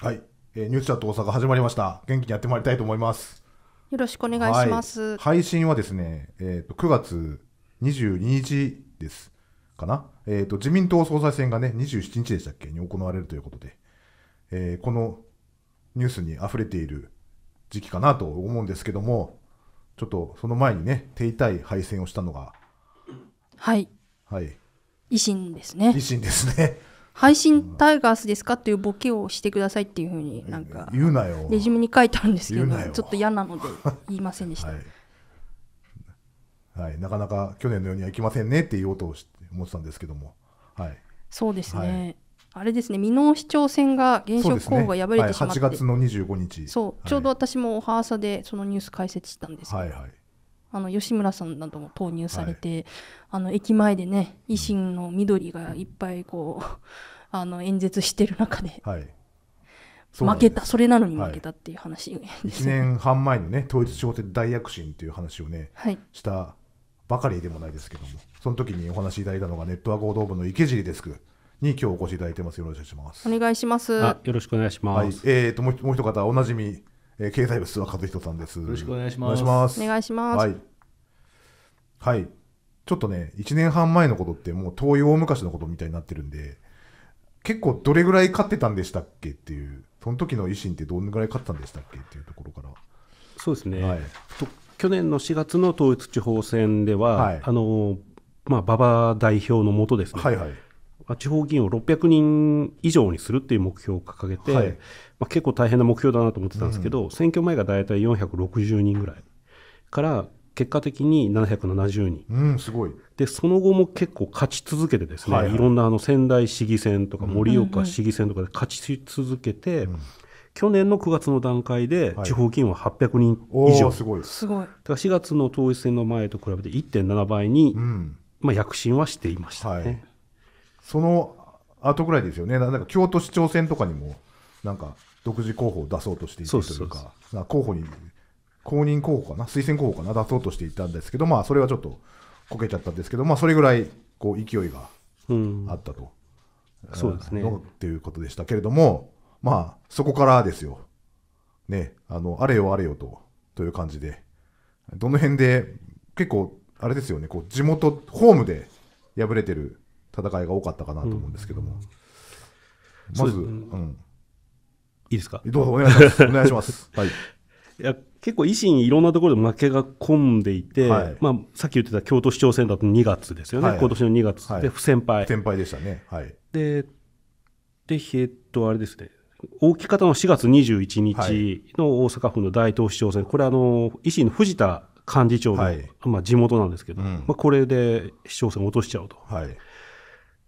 はい、えー、ニュースチャット大阪始まりました元気にやってまいりたいと思いますよろしくお願いします、はい、配信はですね、えーと、9月22日ですかな、えーと、と自民党総裁選がね27日でしたっけに行われるということで、えー、このニュースに溢れている時期かなと思うんですけどもちょっとその前にね手痛い敗戦をしたのがはい、はい、維新ですね維新ですね配信タイガースですかっていうボケをしてくださいっていうふうになんか言うなよレジュメに書いてあるんですけどちょっと嫌なので言いませんでした、はい、はい、なかなか去年のようにはいきませんねっていうとを思ってたんですけども、はい、そうですね、はいあれですね、箕面市長選が現職候補が敗れてしまって、ねはい、8月の25日そう、ちょうど私もおはあさでそのニュース解説したんですはいはいあの吉村さんなども投入されて、はい、あの駅前でね維新の緑がいっぱいこう あの演説してる中で、はい、負けたそれなのに負けたっていう話、ね、はい、1年半前のね統一地方で大躍進という話をね、はい、したばかりでもないですけどもその時にお話しいただいたのがネットワーク報道部の池尻デスクに今日お越しいただいてますよろしくお願いしますお願いしますよろしくお願いします、はい、えーと、もう一方おなじみえー、経済部諏訪和人さんです。よろしくお願いします。お願いします。はい。はい。ちょっとね、1年半前のことってもう東洋昔のことみたいになってるんで、結構どれぐらい勝ってたんでしたっけっていう、その時の維新ってどのぐらい勝ったんでしたっけっていうところから。そうですね。はい、去年の4月の統一地方選では、はい、あの、まあ、馬場代表のもとですね。はいはい地方議員を600人以上にするっていう目標を掲げて、はい、まあ、結構大変な目標だなと思ってたんですけど、うん、選挙前が大体460人ぐらいから結果的に770人、うん、すごいでその後も結構勝ち続けてですね、はい、はい、いろんなあの仙台市議選とか盛岡市議選とかで勝ち続けて、うん、去年の9月の段階で地方議員は800人以上、はい、すごいすごいだから4月の統一選の前と比べて1.7倍に、うんまあ、躍進はしていましたね。はいその後ぐらいですよね、なんか京都市長選とかにも、なんか独自候補を出そうとしていたというか、そか候補に、公認候補かな、推薦候補かな、出そうとしていたんですけど、まあ、それはちょっとこけちゃったんですけど、まあ、それぐらいこう勢いがあったと、うん、そうですね。っていうことでしたけれども、まあ、そこからですよ、ね、あのあれよあれよとという感じで、どの辺で、結構、あれですよね、こう地元、ホームで敗れてる戦いが多かったかなと思うんですけども、まず、うん、いいですかどうぞお願いします お願いします、はい、いや結構維新いろんなところで負けが込んでいて、はい、まあ、さっき言ってた京都市長選だと2月ですよね、はい、今年の2月で不先輩、はい、先輩でしたね、はい、ででえっとあれですね大き方の4月21日の大阪府の大東市長選、これあの維新の藤田幹事長の、まあ、地元なんですけど、うん、まあ、これで市長選を落としちゃうと、はい、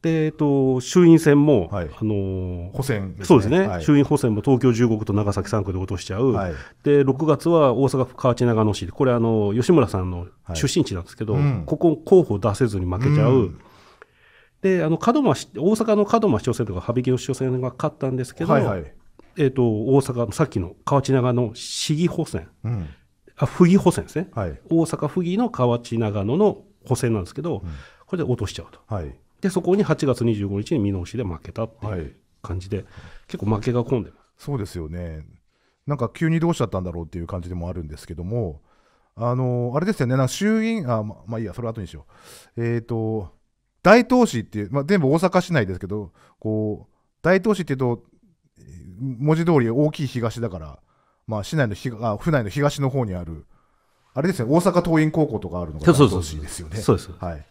でえっと、衆院選も、はい、あのー、補選、ね、そうですね、はい、衆院補選も東京15区と長崎3区で落としちゃう、はい、で6月は大阪府河内長野市、これあの、吉村さんの出身地なんですけど、うん、ここ、候補出せずに負けちゃう、うん、であの門真大阪の門真市長選とか羽曳野市長選が勝ったんですけど、はいはい、えっと、大阪のさっきの河内長野市議補選、うん、あ府議補選ですね、大阪府議の河内長野の補選なんですけど、これで落としちゃうと。はいでそこに8月25日に見直しで負けたっていう感じで、はい、結構負けが込んでますそうですよねなんか急にどうしちゃったんだろうっていう感じでもあるんですけどもあのあれですよねな衆議院あままあいいやそれ後にしようえっ、ー、と大東市っていう、まあ、全部大阪市内ですけどこう大東市っていうと文字通り大きい東だから、まあ、市内のひあ府内の東の方にあるあれですね大阪桐蔭高校とかあるのが大東市ですよねそうですはい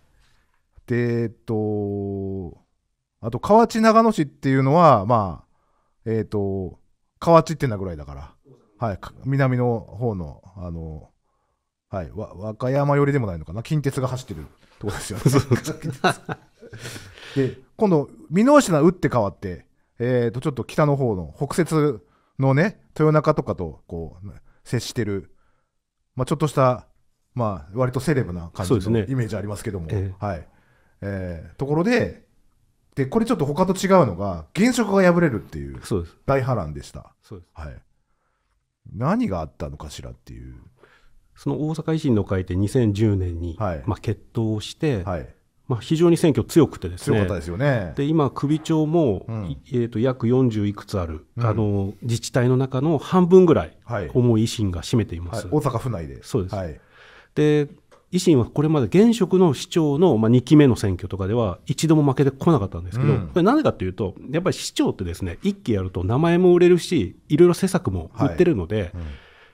でえっとあと河内長野市っていうのはまあえっと河内ってなぐらいだからはい南の方のあのはい和歌山寄りでもないのかな近鉄が走ってるとこですよね で今度箕面市が打って変わってえっ、とちょっと北の方の北節のね豊中とかとこう接してる、まあ、ちょっとした、まあ割とセレブな感じのイメージありますけども、ねえー、はい、えー、ところででこれちょっと他と違うのが原色が破れるっていう大波乱でしたはい、何があったのかしらっていうその大阪維新の会って2010年に、はい、まあ、決闘して、はい、まあ、非常に選挙強くてですね強かったですよねで今首長も、うん、えーと、約40いくつある、うん、あの自治体の中の半分ぐらい重い維新が占めています、はい、大阪府内でそうです、で維新はこれまで現職の市長の、まあ、2期目の選挙とかでは一度も負けてこなかったんですけど、うん、これなぜかというと、やっぱり市長ってですね、1期やると名前も売れるし、いろいろ施策も売ってるので、はいうん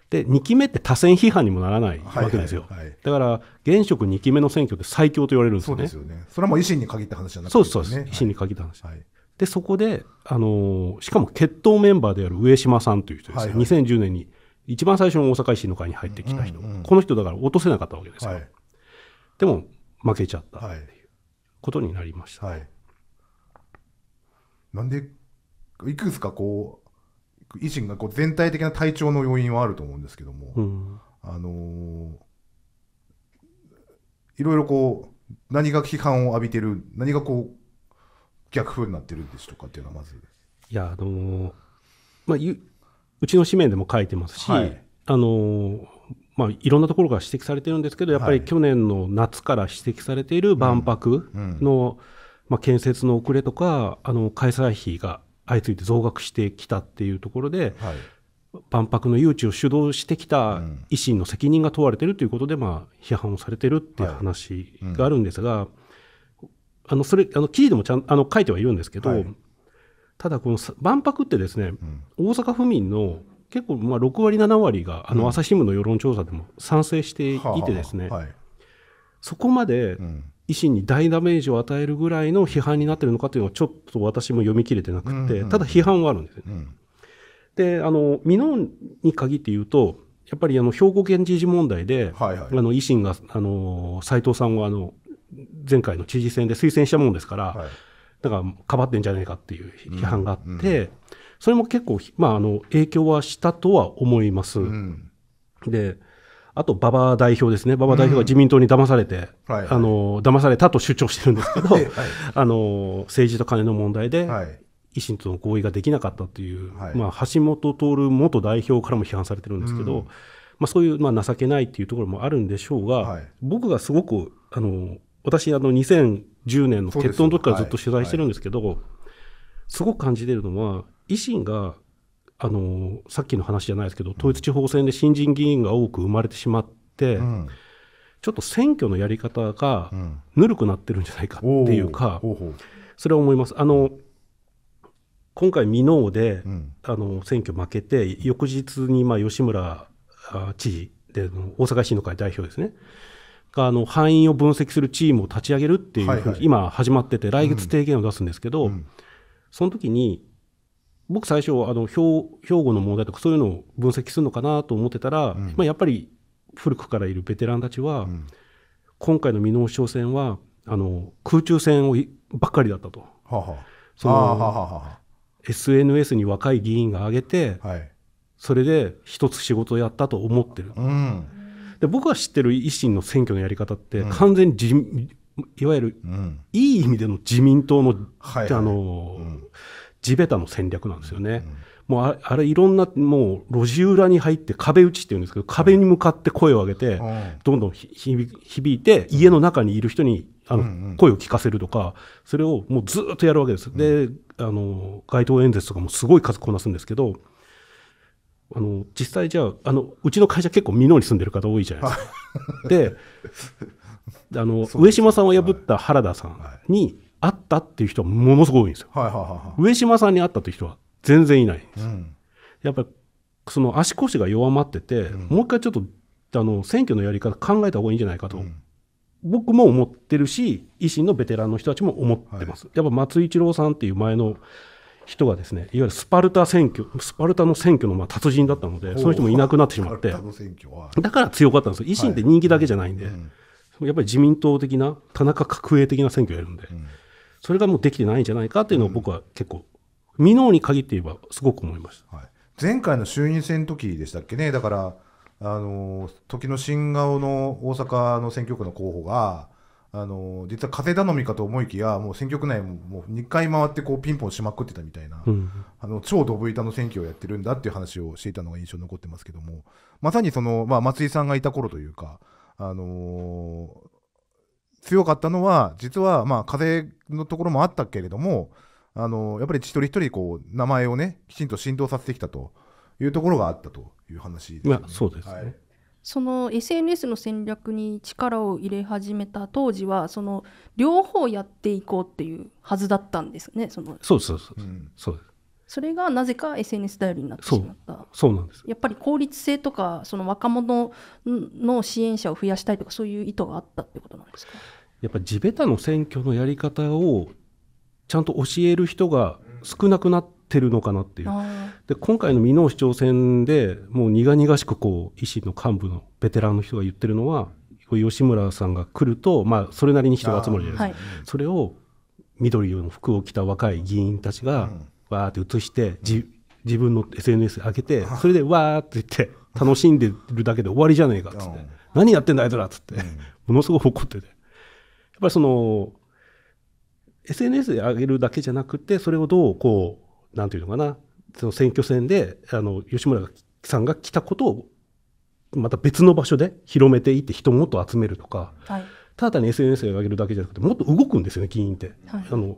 で2期目って多選批判にもならないわけですよ、はいはいはい、だから現職2期目の選挙って最強と言われるんですよね。そうですよねそれはもう維新に限った話じゃなくて、ね、そうです、維新に限った話、はい、でそこで、あのー、しかも決闘メンバーである上島さんという人ですはいはい、2010年に一番最初の大阪維新の会に入ってきた人、うんうん、この人だから落とせなかったわけですよ、はい、でも負けちゃったっていうことになりました、はい、なんでいくつかこう維新がこう全体的な体調の要因はあると思うんですけども、うん、あのー、いろいろこう何が批判を浴びてる何がこう逆風になってるんですとかっていうのはまずいやあのー、まあうちの紙面でも書いてますし、はい、あのまあ、いろんなところが指摘されてるんですけど、やっぱり去年の夏から指摘されている万博の、はいまあ、建設の遅れとか、あの開催費が相次いで増額してきたっていうところで、はい、万博の誘致を主導してきた維新の責任が問われてるということで、まあ、批判をされてるっていう話があるんですが、あのそれあの記事でもちゃんあの書いてはいるんですけど、ただこの万博ってですね、大阪府民の結構まあ6割7割があの朝日新聞の世論調査でも賛成していてですね、そこまで維新に大ダメージを与えるぐらいの批判になってるのかというのはちょっと私も読み切れてなくて、ただ批判はあるんですよね。であの美濃に限って言うとやっぱりあの兵庫県知事問題で、はいはい、あの維新があの藤さんをあの前回の知事選で推薦したもんですから、はいだから、かばってんじゃねえかっていう批判があって、うん、それも結構、まあ、あの、影響はしたとは思います。うん、で、あと、馬場代表ですね。馬場代表が自民党に騙されて、うん、はいはい、あの、騙されたと主張してるんですけど、はい、あの、政治と金の問題で、維新との合意ができなかったという、はい、まあ、橋本徹元代表からも批判されてるんですけど、まあ、そういう、まあ、情けないっていうところもあるんでしょうが、はい、僕がすごく、あの、私、あの、2000、10年の決闘の時からずっと取材してるんですけど、すごく感じてるのは、維新が、あのさっきの話じゃないですけど、統一地方選で新人議員が多く生まれてしまって、ちょっと選挙のやり方がぬるくなってるんじゃないかっていうか、それは思います。あの今回、箕面で、うん、あの選挙負けて、翌日にまあ吉村知事で、大阪維新の会代表ですね、があの敗因を分析するチームを立ち上げるっていうふうに、はいはい、今始まってて来月提言を出すんですけど、うんその時に僕最初あの兵兵庫の問題とかそういうのを分析するのかなと思ってたら、うん、まあ、やっぱり古くからいるベテランたちは、今回の箕面商長選はあの空中戦をばっかりだったと。ははそのはは SNS に若い議員が上げて、はい、それで一つ仕事をやったと思ってる。うんで僕が知ってる維新の選挙のやり方って完全にうん、いわゆる、いい意味での自民党の、あの、地べたの戦略なんですよね。もうあれいろんなもう路地裏に入って壁打ちっていうんですけど壁に向かって声を上げてどんどん響いて家の中にいる人にあの声を聞かせるとかそれをもうずっとやるわけです。であの街頭演説とかもすごい数こなすんですけど。あの実際じゃああのうちの会社結構箕面に住んでる方多いじゃないですか。で あの上島さんを破った原田さんに会ったっていう人はものすごい多いんですよ。はいはいはい、上島さんに会ったっていう人は全然いないんです、うん、やっぱりその足腰が弱まってて、うん、もう一回ちょっとあの選挙のやり方考えた方がいいんじゃないかと、うん、僕も思ってるし維新のベテランの人たちも思ってます。はい、やっぱ松井一郎さんっていう前の人がですねいわゆるスパルタ選挙スパルタの選挙のまあ達人だったのでその人もいなくなってしまってだから強かったんですよ維新って人気だけじゃないんで、はいうん、やっぱり自民党的な田中角栄的な選挙をやるんで、うん、それがもうできてないんじゃないかっていうのを僕は結構未納に限って言えばすごく思いました、はい、前回の衆院選の時でしたっけねだからあの時の新顔の大阪の選挙区の候補があの実は風頼みかと思いきやもう選挙区内ももう2回回ってこうピンポンしまくってたみたいな、うん、あの超どぶ板の選挙をやってるんだっていう話をしていたのが印象に残ってますけどもまさにその、まあ、松井さんがいた頃というか、あのー、強かったのは実はまあ風のところもあったけれども、あのー、やっぱり一人一人こう名前をねきちんと浸透させてきたというところがあったという話です、ね、まあ、そうですね、はいその SNS の戦略に力を入れ始めた当時はその両方やっていこうっていうはずだったんですねそのそうそうそう、うん、そうそれがなぜか SNS 頼りになってしまったそうなんですやっぱり効率性とかその若者の支援者を増やしたいとかそういう意図があったってことなんですかやっぱ地べたの選挙のやり方をちゃんと教える人が少なくなっってるのかなっていうで今回の箕面市長選でもう苦々しくこう維新の幹部のベテランの人が言ってるのは吉村さんが来ると、まあ、それなりに人が集まるじゃないですか、はい、それを緑の服を着た若い議員たちがわーって写して、うん、じ自分の SNS 上げてそれでわーって言って楽しんでるだけで終わりじゃねえかっつって、何やってんだあいつらっつって、ものすごく怒っててやっぱりその SNS で上げるだけじゃなくてそれをどうこうなんていうのかな、その選挙戦で、あの、吉村さんが来たことを、また別の場所で広めていって人をもっと集めるとか、はい、ただ単に SNS を上げるだけじゃなくて、もっと動くんですよね、議員って。はい、あの、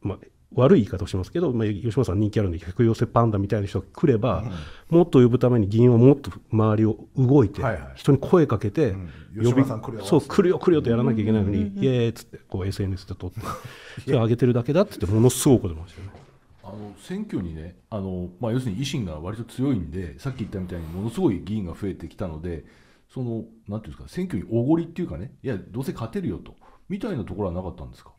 まあ、悪い言い方をしますけど、まあ、吉村さん人気あるんで客寄せパンダみたいな人が来れば、うん、もっと呼ぶために議員をもっと周りを動いて、はいはい、人に声かけて、うん、そう来るよ来るよとやらなきゃいけないのに、うん、イエーっつってこう SNS で撮って上げてるだけだってってものすご怒ことましたよね。の選挙にねあの、まあ、要するに維新が割と強いんでさっき言ったみたいにものすごい議員が増えてきたのでそのなんていうんですか選挙におごりっていうかねいやどうせ勝てるよとみたいなところはなかったんですか、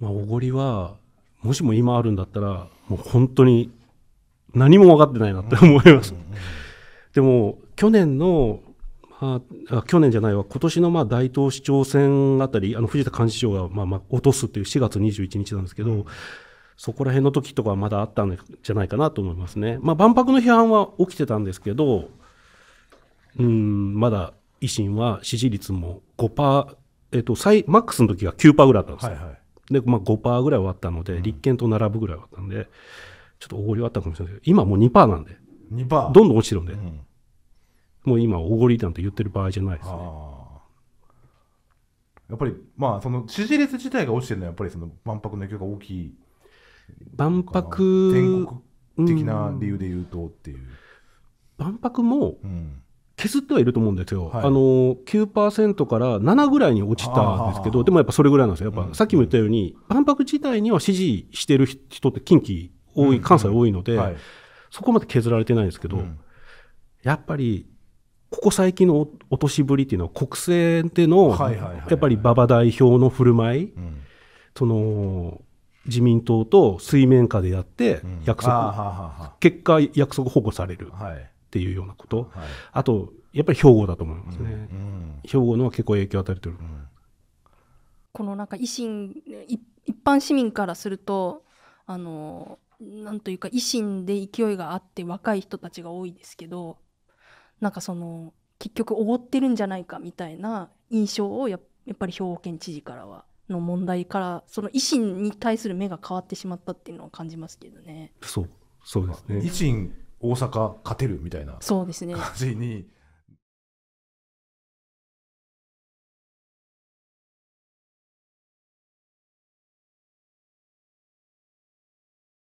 まあ、おごりはもしも今あるんだったらもう本当に何も分かってないなって思います。でも去年のまあ、去年じゃないわ、今年のま大東市長選あたり、あの藤田幹事長がまあまあ落とすという4月21日なんですけど、うん、そこら辺の時とかはまだあったんじゃないかなと思いますね。まあ、万博の批判は起きてたんですけど、うん、まだ維新は支持率も5%、えっと、最マックスの時が9%ぐらいだったんですよ。はいはい、で、まあ、5%ぐらいはあったので、立憲と並ぶぐらいはあったんで、うん、ちょっとおごりはあったかもしれないけど、今もう2%なんで、2%? どんどん落ちてるんで、うん、もう今、おごりなんて言ってる場合じゃないですね。やっぱり、まあ、その支持率自体が落ちてるのは、やっぱりその万博の影響が大きい万博全国的な理由で言うとっていう、うん、万博も削ってはいると思うんですよ、はい、あの9%から7ぐらいに落ちたんですけどでもやっぱそれぐらいなんですよやっぱ、さっきも言ったように、うん、万博自体には支持してる人って近畿多い、関西多いので、はい、そこまで削られてないんですけど、やっぱりここ最近の落としぶりっていうのは国政でのやっぱり馬場代表の振る舞い、その自民党と水面下でやって約束、うん、結果約束保護されるっていうようなこと、はい、あとやっぱり兵庫だと思いますね、うんうん、兵庫のは結構影響を与えてる、このなんか維新一般市民からするとあのなんというか維新で勢いがあって若い人たちが多いですけどなんかその結局おごってるんじゃないかみたいな印象をやっぱり兵庫県知事からはの問題からその維新に対する目が変わってしまったっていうのは感じますけどね。そうそうですね維新大阪勝てるみたいな感じに